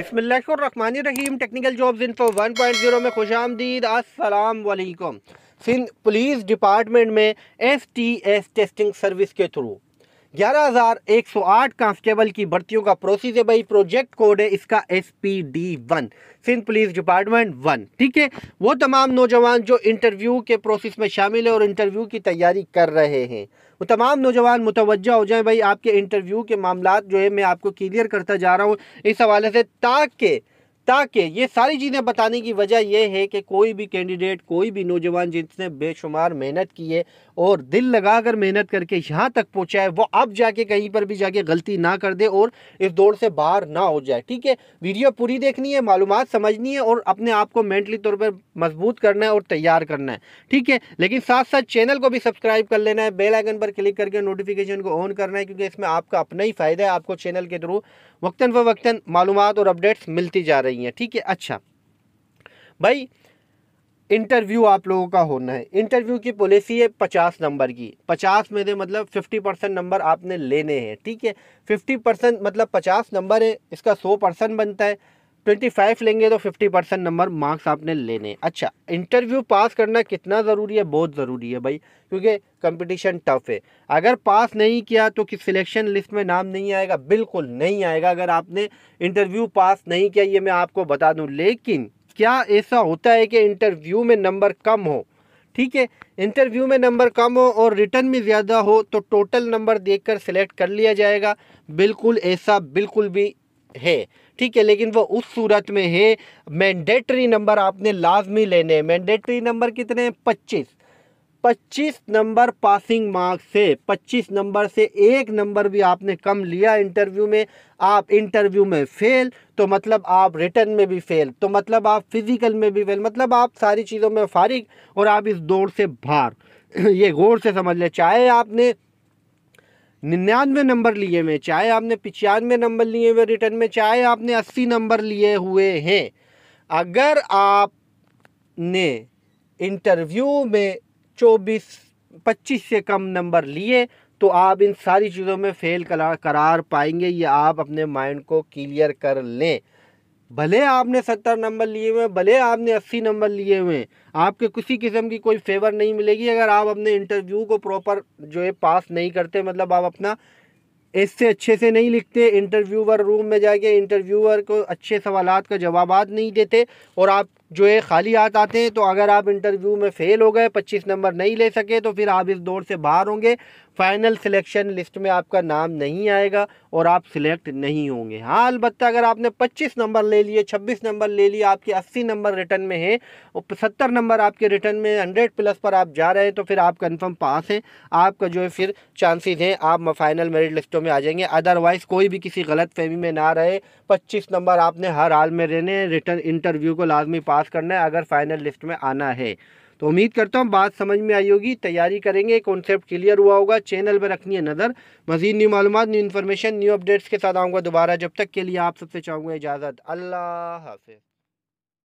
बिसमीम technical jobs info zero में खुश आमदीद असलकम सिंध पुलिस डिपार्टमेंट में S T S testing service के थ्रू 11,108 कांस्टेबल की भर्तियों का प्रोसेस है भाई प्रोजेक्ट कोड है इसका S P D one Sindh police department one ठीक है वो तमाम नौजवान जो इंटरव्यू के प्रोसेस में शामिल है और इंटरव्यू की तैयारी कर रहे हैं वो तमाम नौजवान मुतवजा हो जाएं भाई आपके इंटरव्यू के मामला जो है मैं आपको क्लियर करता जा रहा हूँ इस हवाले से ताकि ताकि ये सारी चीज़ें बताने की वजह यह है कि कोई भी कैंडिडेट कोई भी नौजवान जिसने बेशुमार मेहनत की है और दिल लगा कर मेहनत करके यहाँ तक पहुँचा है वो अब जाके कहीं पर भी जाके गलती ना कर दे और इस दौड़ से बाहर ना हो जाए ठीक है वीडियो पूरी देखनी है मालूम समझनी है और अपने आप को मेंटली तौर पर मजबूत करना है और तैयार करना है ठीक है लेकिन साथ साथ चैनल को भी सब्सक्राइब कर लेना है बेल आइकन पर क्लिक करके नोटिफिकेशन को ऑन करना है क्योंकि इसमें आपका अपना ही फ़ायदा है आपको चैनल के थ्रू वक्ता फ़वक्ता मालूम और अपडेट्स मिलती जा रही है रही हैं ठीक है अच्छा भाई इंटरव्यू आप लोगों का होना है इंटरव्यू की पॉलिसी है पचास नंबर की पचास में से मतलब फिफ्टी परसेंट नंबर आपने लेने हैं ठीक है फिफ्टी परसेंट मतलब पचास नंबर है इसका सौ परसेंट बनता है ट्वेंटी फाइव लेंगे तो फिफ्टी परसेंट नंबर मार्क्स आपने लेने अच्छा इंटरव्यू पास करना कितना ज़रूरी है बहुत ज़रूरी है भाई क्योंकि कंपटीशन टफ है अगर पास नहीं किया तो किस सिलेक्शन लिस्ट में नाम नहीं आएगा बिल्कुल नहीं आएगा अगर आपने इंटरव्यू पास नहीं किया ये मैं आपको बता दूँ लेकिन क्या ऐसा होता है कि इंटरव्यू में नंबर कम हो ठीक है इंटरव्यू में नंबर कम हो और रिटर्न भी ज़्यादा हो तो टोटल नंबर देखकर सिलेक्ट कर लिया जाएगा बिल्कुल ऐसा बिल्कुल भी है ठीक है लेकिन वो उस सूरत में है मैंडेटरी नंबर आपने लाजमी लेने हैं मैंडेटरी नंबर कितने हैं पच्चीस पच्चीस नंबर पासिंग मार्क्स से पच्चीस नंबर से एक नंबर भी आपने कम लिया इंटरव्यू में आप इंटरव्यू में फ़ेल तो मतलब आप रिटर्न में भी फ़ेल तो मतलब आप फिज़िकल में भी फ़ेल मतलब आप सारी चीज़ों में फारिग और आप इस दौड़ से बाहर ये गौर से समझ लें चाहे आपने निन्यानवे नंबर लिए हुए चाहे आपने पचानवे नंबर लिए हुए रिटर्न में चाहे आपने अस्सी नंबर लिए हुए हैं अगर आप ने इंटरव्यू में चौबीस पच्चीस से कम नंबर लिए तो आप इन सारी चीज़ों में फेल करार पाएंगे ये आप अपने माइंड को क्लियर कर लें भले आपने सत्तर नंबर लिए हुए भले आपने अस्सी नंबर लिए हुए हैं आपके किसी किस्म की कोई फेवर नहीं मिलेगी अगर आप अपने इंटरव्यू को प्रॉपर जो है पास नहीं करते मतलब आप अपना इससे अच्छे से नहीं लिखते इंटरव्यूअर रूम में जाके इंटरव्यूअर को अच्छे सवाल का जवाब नहीं देते और आप जो है खाली हाथ आते हैं तो अगर आप इंटरव्यू में फ़ेल हो गए 25 नंबर नहीं ले सके तो फिर आप इस दौर से बाहर होंगे फ़ाइनल सिलेक्शन लिस्ट में आपका नाम नहीं आएगा और आप सिलेक्ट नहीं होंगे हाँ अलबत्त अगर आपने 25 नंबर ले लिए 26 नंबर ले लिए आपके 80 नंबर रिटर्न में है और सत्तर नंबर आपके रिटर्न में हंड्रेड प्लस पर आप जा रहे हैं तो फिर आप कन्फर्म पास हैं आपका जो है फिर चांसेज़ हैं आप फाइनल मेरिट लिस्टों में आ जाएंगे अदरवाइज़ कोई भी किसी गलत फहमी में ना रहे पच्चीस नंबर आपने हर हाल में रहने रिटर्न इंटरव्यू को लाजमी पास पास करना है अगर फाइनल लिस्ट में आना है तो उम्मीद करता हूँ बात समझ में आई होगी तैयारी करेंगे कॉन्सेप्ट क्लियर हुआ होगा चैनल पर रखनी है नज़र मजीद न्यू मालूम न्यू इन्फॉर्मेशन न्यू अपडेट्स के साथ आऊँगा दोबारा जब तक के लिए आप सबसे चाहूँगा इजाज़त अल्लाह हाफिज़